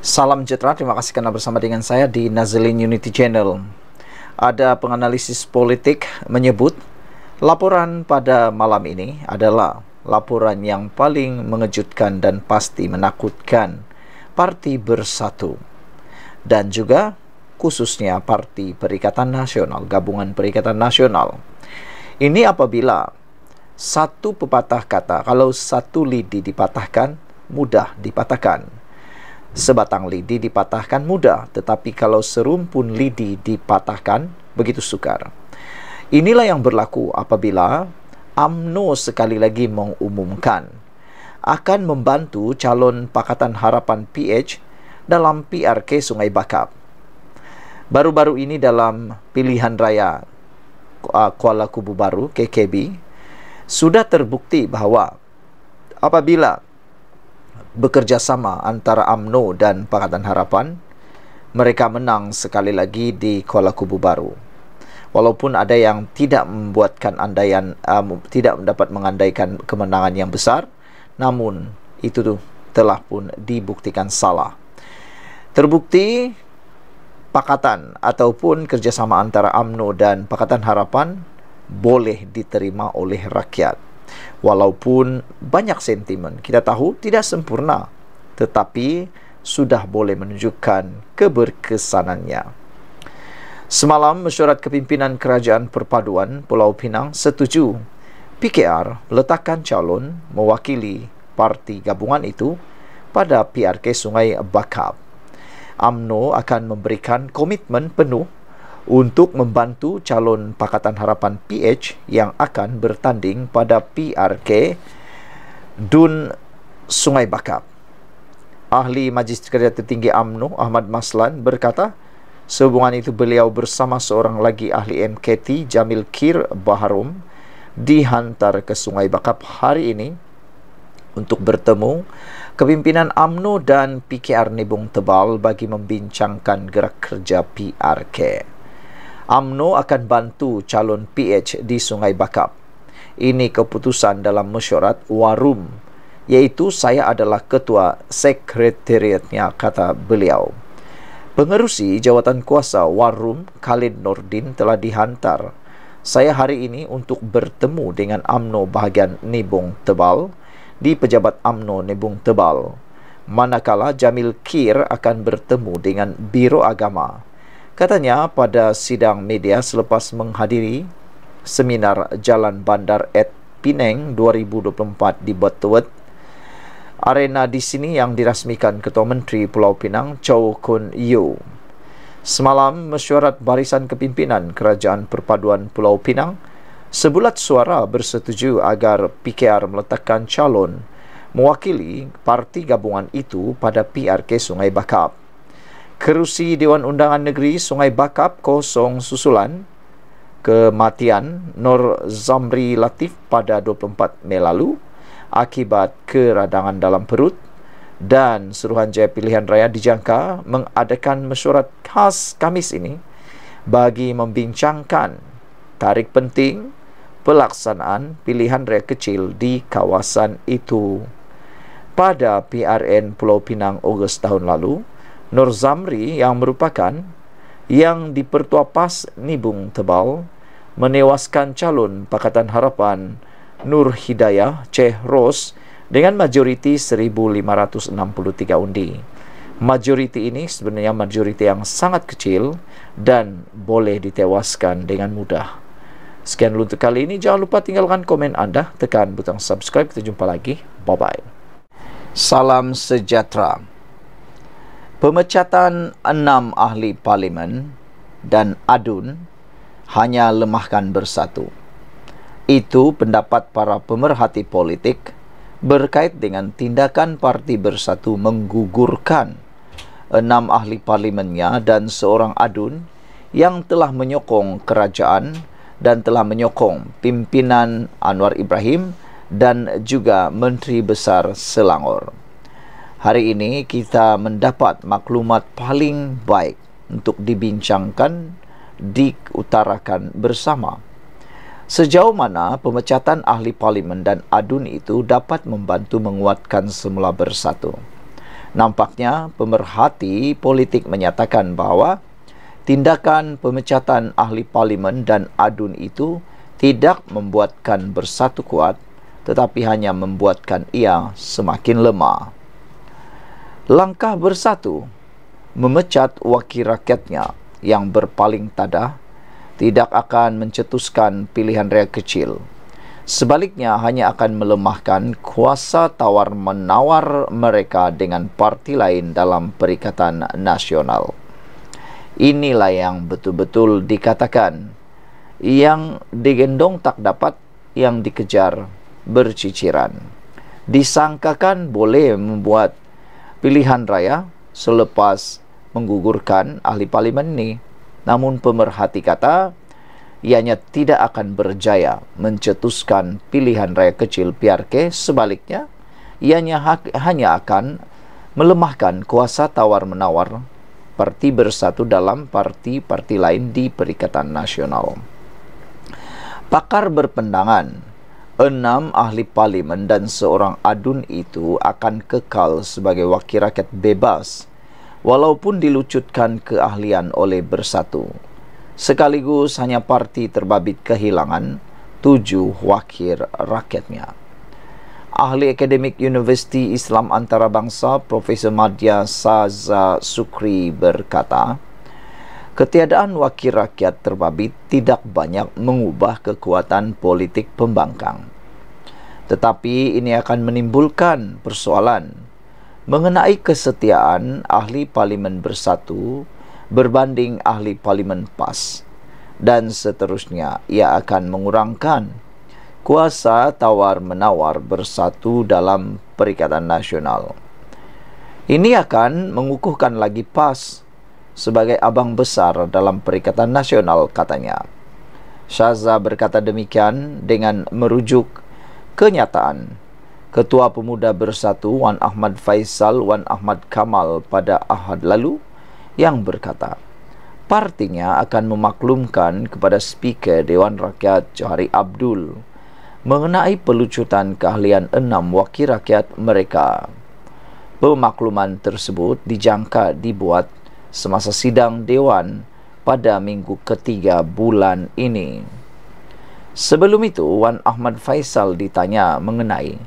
Salam Jetra, terima kasih karena bersama dengan saya di Nazlin Unity Channel. Ada penganalisis politik menyebut laporan pada malam ini adalah laporan yang paling mengejutkan dan pasti menakutkan Parti Bersatu dan juga khususnya Parti Perikatan Nasional, Gabungan Perikatan Nasional. Ini apabila satu pepatah kata, kalau satu lidi dipatahkan, mudah dipatahkan Sebatang lidi dipatahkan mudah, tetapi kalau serumpun lidi dipatahkan, begitu sukar. Inilah yang berlaku apabila AMNO sekali lagi mengumumkan akan membantu calon Pakatan Harapan PH dalam PRK Sungai Bakap. Baru-baru ini dalam pilihan raya uh, Kuala Kubu Baru KKB sudah terbukti bahawa apabila bekerjasama antara AMNO dan Pakatan Harapan, mereka menang sekali lagi di Kuala Kubu Baru. Walaupun ada yang tidak membuatkan andaian um, tidak dapat mengandaikan kemenangan yang besar, namun itu tuh telah pun dibuktikan salah. Terbukti pakatan ataupun kerjasama antara AMNO dan Pakatan Harapan boleh diterima oleh rakyat walaupun banyak sentimen kita tahu tidak sempurna tetapi sudah boleh menunjukkan keberkesanannya Semalam mesyuarat kepimpinan kerajaan perpaduan Pulau Pinang setuju PKR letakkan calon mewakili parti gabungan itu pada PRK Sungai Bakap. AMNO akan memberikan komitmen penuh untuk membantu calon Pakatan Harapan PH yang akan bertanding pada PRK Dun Sungai Bakap. Ahli Majlis Kerja Tertinggi AMNO Ahmad Maslan berkata, sehubungan itu beliau bersama seorang lagi ahli MKT Jamil Kir Baharum dihantar ke Sungai Bakap hari ini untuk bertemu kepimpinan AMNO dan PKR Nibung Tebal bagi membincangkan gerak kerja PRK. AMNO akan bantu calon PH di Sungai Bakap. Ini keputusan dalam mesyuarat Warum, iaitu saya adalah ketua sekretariatnya, kata beliau. Pengerusi jawatan kuasa Warum, Khalid Nordin telah dihantar. Saya hari ini untuk bertemu dengan AMNO bahagian Nibung Tebal di pejabat AMNO Nibung Tebal. Manakala Jamil Kir akan bertemu dengan Biro Agama. Katanya pada sidang media selepas menghadiri seminar Jalan Bandar at Pineng 2024 di Betuet, arena di sini yang dirasmikan Ketua Menteri Pulau Pinang Chow Kun Yew. Semalam mesyuarat barisan kepimpinan Kerajaan Perpaduan Pulau Pinang sebulat suara bersetuju agar PKR meletakkan calon mewakili parti gabungan itu pada PRK Sungai Bakap kerusi Dewan Undangan Negeri Sungai Bakap kosong susulan kematian Nur Zamri Latif pada 24 Mei lalu akibat keradangan dalam perut dan Suruhanjaya Pilihan Raya dijangka mengadakan mesyuarat khas Kamis ini bagi membincangkan tarik penting pelaksanaan pilihan raya kecil di kawasan itu pada PRN Pulau Pinang Ogos tahun lalu Nur Zamri yang merupakan yang dipertua pas Nibung Tebal menewaskan calon Pakatan Harapan Nur Hidayah Ceh Ros dengan majoriti 1,563 undi. Majoriti ini sebenarnya majoriti yang sangat kecil dan boleh ditewaskan dengan mudah. Sekian untuk kali ini. Jangan lupa tinggalkan komen anda. Tekan butang subscribe. Kita jumpa lagi. Bye-bye. Salam sejahtera. Pemecatan enam ahli parlimen dan ADUN hanya lemahkan bersatu. Itu pendapat para pemerhati politik berkait dengan tindakan parti bersatu menggugurkan enam ahli parlimennya dan seorang ADUN yang telah menyokong kerajaan dan telah menyokong pimpinan Anwar Ibrahim dan juga Menteri Besar Selangor hari ini kita mendapat maklumat paling baik untuk dibincangkan diutarakan bersama sejauh mana pemecatan ahli parlimen dan adun itu dapat membantu menguatkan semula bersatu nampaknya pemerhati politik menyatakan bahawa tindakan pemecatan ahli parlimen dan adun itu tidak membuatkan bersatu kuat tetapi hanya membuatkan ia semakin lemah langkah bersatu memecat wakil rakyatnya yang berpaling tadah tidak akan mencetuskan pilihan raya kecil sebaliknya hanya akan melemahkan kuasa tawar-menawar mereka dengan parti lain dalam perikatan nasional inilah yang betul-betul dikatakan yang digendong tak dapat yang dikejar berciciran disangkakan boleh membuat pilihan raya selepas menggugurkan ahli parlimen ini. Namun pemerhati kata, ianya tidak akan berjaya mencetuskan pilihan raya kecil PRK. Sebaliknya, ianya ha hanya akan melemahkan kuasa tawar-menawar parti bersatu dalam parti-parti lain di Perikatan Nasional. Pakar berpendangan, enam ahli parlimen dan seorang adun itu akan kekal sebagai wakil rakyat bebas walaupun dilucutkan keahlian oleh bersatu. Sekaligus hanya parti terbabit kehilangan tujuh wakil rakyatnya. Ahli Akademik Universiti Islam Antarabangsa Profesor Madya Saza Sukri berkata, Ketiadaan wakil rakyat terbabit tidak banyak mengubah kekuatan politik pembangkang. Tetapi ini akan menimbulkan persoalan mengenai kesetiaan ahli parlimen bersatu berbanding ahli parlimen PAS dan seterusnya ia akan mengurangkan kuasa tawar-menawar bersatu dalam Perikatan Nasional. Ini akan mengukuhkan lagi PAS sebagai abang besar dalam Perikatan Nasional katanya. Syaza berkata demikian dengan merujuk kenyataan Ketua Pemuda Bersatu Wan Ahmad Faisal Wan Ahmad Kamal pada Ahad lalu yang berkata partinya akan memaklumkan kepada Speaker Dewan Rakyat Johari Abdul mengenai pelucutan keahlian enam wakil rakyat mereka. Pemakluman tersebut dijangka dibuat semasa sidang dewan pada minggu ketiga bulan ini. Sebelum itu, Wan Ahmad Faisal ditanya mengenai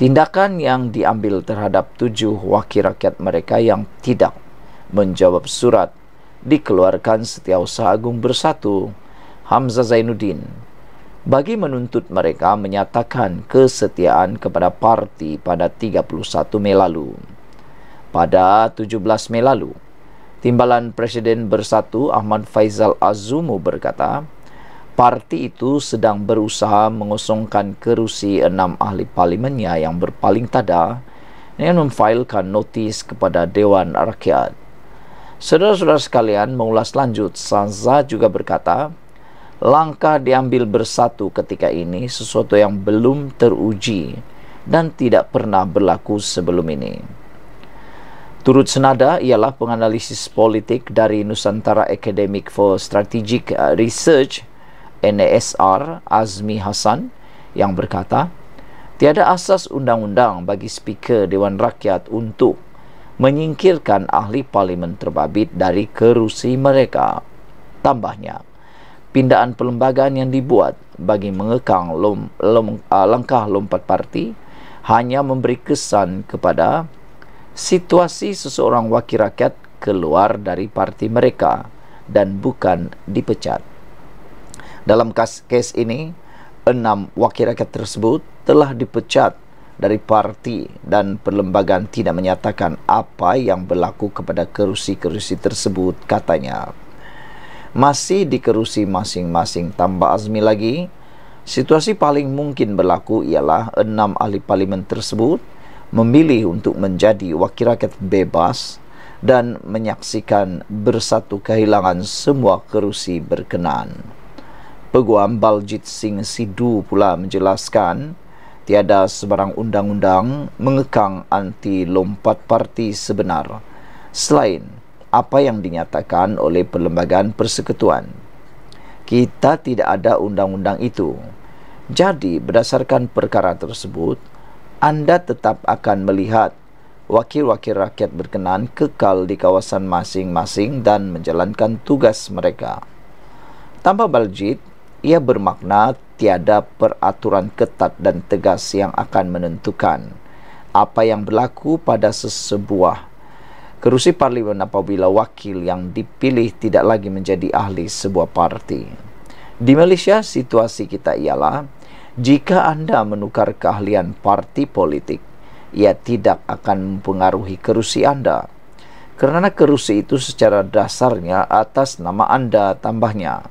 tindakan yang diambil terhadap tujuh wakil rakyat mereka yang tidak menjawab surat dikeluarkan Setiausaha Agung Bersatu Hamzah Zainuddin bagi menuntut mereka menyatakan kesetiaan kepada parti pada 31 Mei lalu. Pada 17 Mei lalu, Timbalan Presiden Bersatu Ahmad Faizal Azumu berkata, parti itu sedang berusaha mengosongkan kerusi enam ahli parlimennya yang berpaling tada dengan memfailkan notis kepada Dewan Rakyat. Saudara-saudara sekalian mengulas lanjut, Sanza juga berkata, langkah diambil bersatu ketika ini sesuatu yang belum teruji dan tidak pernah berlaku sebelum ini. Turut senada ialah penganalisis politik dari Nusantara Academic for Strategic uh, Research NASR Azmi Hasan yang berkata tiada asas undang-undang bagi speaker Dewan Rakyat untuk menyingkirkan ahli parlimen terbabit dari kerusi mereka tambahnya pindaan perlembagaan yang dibuat bagi mengekang lom, lom, uh, langkah lompat parti hanya memberi kesan kepada situasi seseorang wakil rakyat keluar dari parti mereka dan bukan dipecat. Dalam kas kes ini, enam wakil rakyat tersebut telah dipecat dari parti dan perlembagaan tidak menyatakan apa yang berlaku kepada kerusi-kerusi tersebut katanya. Masih di kerusi masing-masing tambah azmi lagi, situasi paling mungkin berlaku ialah enam ahli parlimen tersebut memilih untuk menjadi wakil rakyat bebas dan menyaksikan bersatu kehilangan semua kerusi berkenan. Peguam Baljit Singh Sidhu pula menjelaskan, tiada sebarang undang-undang mengekang anti lompat parti sebenar selain apa yang dinyatakan oleh Perlembagaan Persekutuan. Kita tidak ada undang-undang itu. Jadi berdasarkan perkara tersebut, anda tetap akan melihat wakil-wakil rakyat berkenan kekal di kawasan masing-masing dan menjalankan tugas mereka. Tanpa baljit, ia bermakna tiada peraturan ketat dan tegas yang akan menentukan apa yang berlaku pada sesebuah kerusi parlimen apabila wakil yang dipilih tidak lagi menjadi ahli sebuah parti. Di Malaysia, situasi kita ialah Jika Anda menukar keahlian parti politik, ia tidak akan mempengaruhi kerusi Anda. Karena kerusi itu secara dasarnya atas nama Anda tambahnya.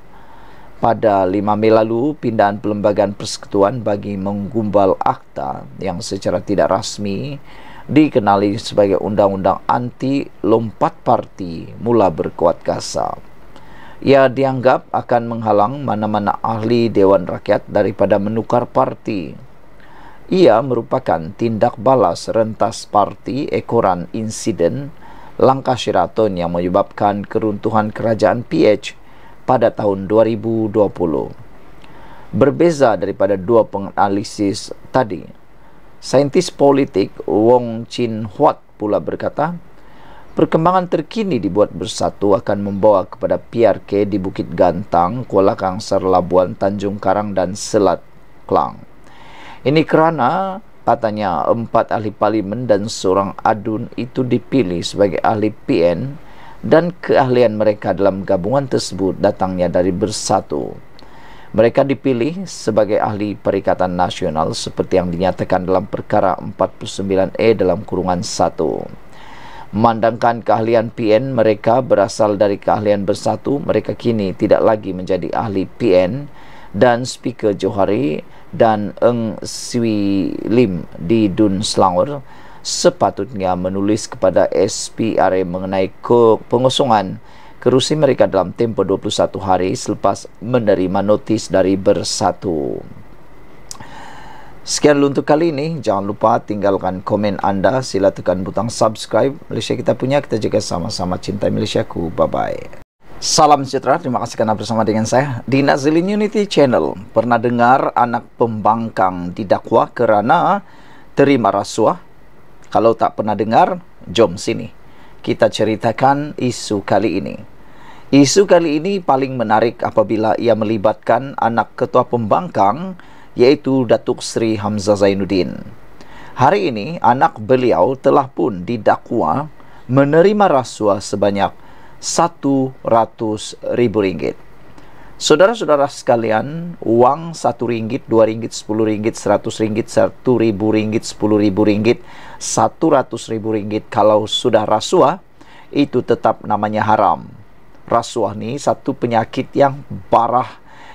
Pada 5 Mei lalu, pindahan Pelembagaan Persekutuan bagi menggumbal akta yang secara tidak rasmi dikenali sebagai Undang-Undang Anti Lompat Parti mula berkuat kasar. ia dianggap akan menghalang mana-mana ahli Dewan Rakyat daripada menukar parti. Ia merupakan tindak balas rentas parti ekoran insiden langkah Shiraton yang menyebabkan keruntuhan kerajaan PH pada tahun 2020. Berbeza daripada dua penganalisis tadi, saintis politik Wong Chin Huat pula berkata, Perkembangan terkini dibuat bersatu akan membawa kepada PRK di Bukit Gantang, Kuala Kangsar, Labuan, Tanjung Karang dan Selat Klang. Ini kerana katanya empat ahli parlimen dan seorang adun itu dipilih sebagai ahli PN dan keahlian mereka dalam gabungan tersebut datangnya dari bersatu. Mereka dipilih sebagai ahli Perikatan Nasional seperti yang dinyatakan dalam perkara 49A e dalam kurungan 1. Memandangkan keahlian PN mereka berasal dari keahlian bersatu, mereka kini tidak lagi menjadi ahli PN dan Speaker Johari dan Eng Swi Lim di Dun Selangor sepatutnya menulis kepada SPRM mengenai ke pengosongan kerusi mereka dalam tempoh 21 hari selepas menerima notis dari bersatu. Sekian untuk kali ini. Jangan lupa tinggalkan komen anda. Sila tekan butang subscribe. Malaysia kita punya. Kita juga sama-sama cinta Malaysia ku. Bye-bye. Salam sejahtera. Terima kasih kerana bersama dengan saya. Di Nazilin Unity Channel. Pernah dengar anak pembangkang didakwa kerana terima rasuah? Kalau tak pernah dengar, jom sini. Kita ceritakan isu kali ini. Isu kali ini paling menarik apabila ia melibatkan anak ketua pembangkang iaitu Datuk Seri Hamzah Zainuddin. Hari ini, anak beliau telah pun didakwa menerima rasuah sebanyak rm ringgit. Saudara-saudara sekalian, wang satu ringgit, dua ringgit, sepuluh ringgit, seratus ringgit, satu ribu ringgit, sepuluh ribu ringgit, satu ratus ribu ringgit, kalau sudah rasuah, itu tetap namanya haram. Rasuah ni satu penyakit yang parah,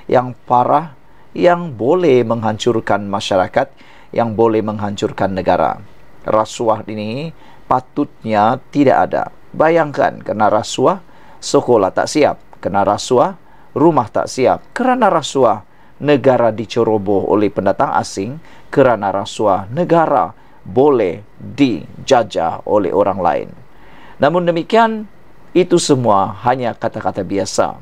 yang parah yang boleh menghancurkan masyarakat, yang boleh menghancurkan negara. Rasuah ini patutnya tidak ada. Bayangkan kena rasuah, sekolah tak siap. Kena rasuah, rumah tak siap. Kerana rasuah, negara diceroboh oleh pendatang asing. Kerana rasuah, negara boleh dijajah oleh orang lain. Namun demikian, itu semua hanya kata-kata biasa.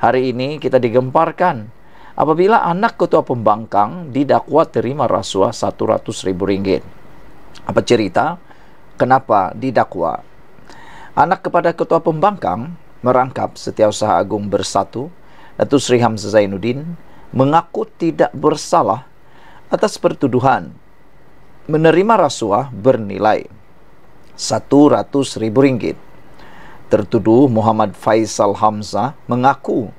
Hari ini kita digemparkan apabila anak ketua pembangkang didakwa terima rasuah satu ratus ribu ringgit. Apa cerita? Kenapa didakwa? Anak kepada ketua pembangkang merangkap setiausaha agung bersatu, Datuk Sri Hamzah Zainuddin, mengaku tidak bersalah atas pertuduhan menerima rasuah bernilai satu ratus ribu ringgit. Tertuduh Muhammad Faisal Hamzah mengaku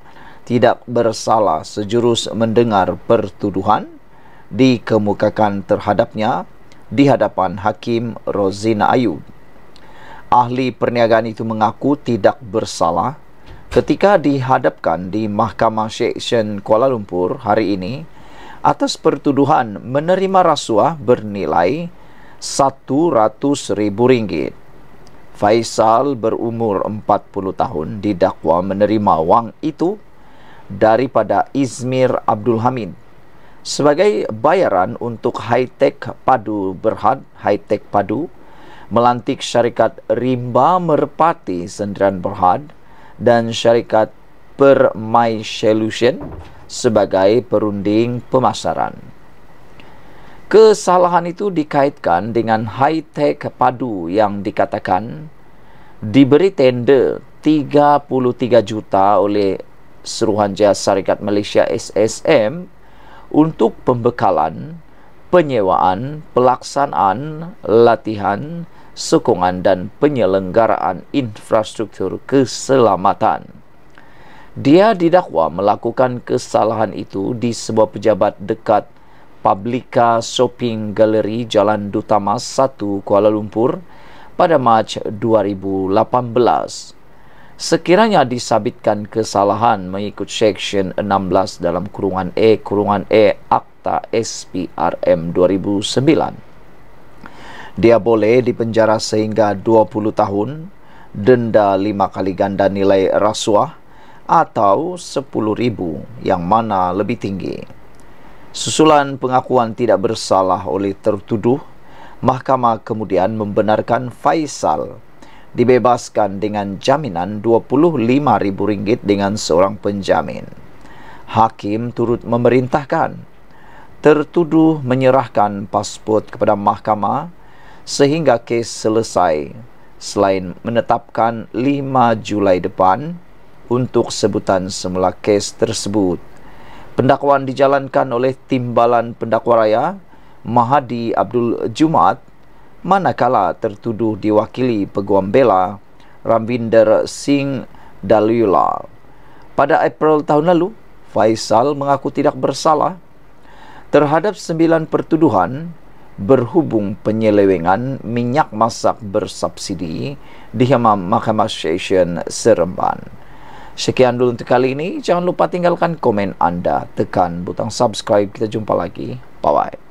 tidak bersalah sejurus mendengar pertuduhan dikemukakan terhadapnya di hadapan Hakim Rozina Ayu. Ahli perniagaan itu mengaku tidak bersalah ketika dihadapkan di Mahkamah Seksyen Kuala Lumpur hari ini atas pertuduhan menerima rasuah bernilai RM100,000. Faisal berumur 40 tahun didakwa menerima wang itu daripada Izmir Abdul Hamid sebagai bayaran untuk high tech Padu Berhad high tech Padu melantik syarikat Rimba Merpati sendiran Berhad dan syarikat Permai Solution sebagai perunding pemasaran. Kesalahan itu dikaitkan dengan high tech Padu yang dikatakan diberi tender 33 juta oleh Suruhanjaya Syarikat Malaysia SSM untuk pembekalan, penyewaan, pelaksanaan, latihan, sokongan dan penyelenggaraan infrastruktur keselamatan. Dia didakwa melakukan kesalahan itu di sebuah pejabat dekat Publika Shopping Gallery Jalan Duta Mas 1 Kuala Lumpur pada Mac 2018 sekiranya disabitkan kesalahan mengikut Seksyen 16 dalam kurungan E kurungan E Akta SPRM 2009. Dia boleh dipenjara sehingga 20 tahun, denda 5 kali ganda nilai rasuah atau 10,000 yang mana lebih tinggi. Susulan pengakuan tidak bersalah oleh tertuduh, mahkamah kemudian membenarkan Faisal dibebaskan dengan jaminan RM25,000 dengan seorang penjamin. Hakim turut memerintahkan tertuduh menyerahkan pasport kepada mahkamah sehingga kes selesai selain menetapkan 5 Julai depan untuk sebutan semula kes tersebut. Pendakwaan dijalankan oleh Timbalan Pendakwa Raya Mahadi Abdul Jumat manakala tertuduh diwakili peguam bela Ramvinder Singh Dalula. Pada April tahun lalu, Faisal mengaku tidak bersalah terhadap sembilan pertuduhan berhubung penyelewengan minyak masak bersubsidi di Hemam Mahkamah Station Seremban. Sekian dulu untuk kali ini. Jangan lupa tinggalkan komen anda. Tekan butang subscribe. Kita jumpa lagi. Bye-bye.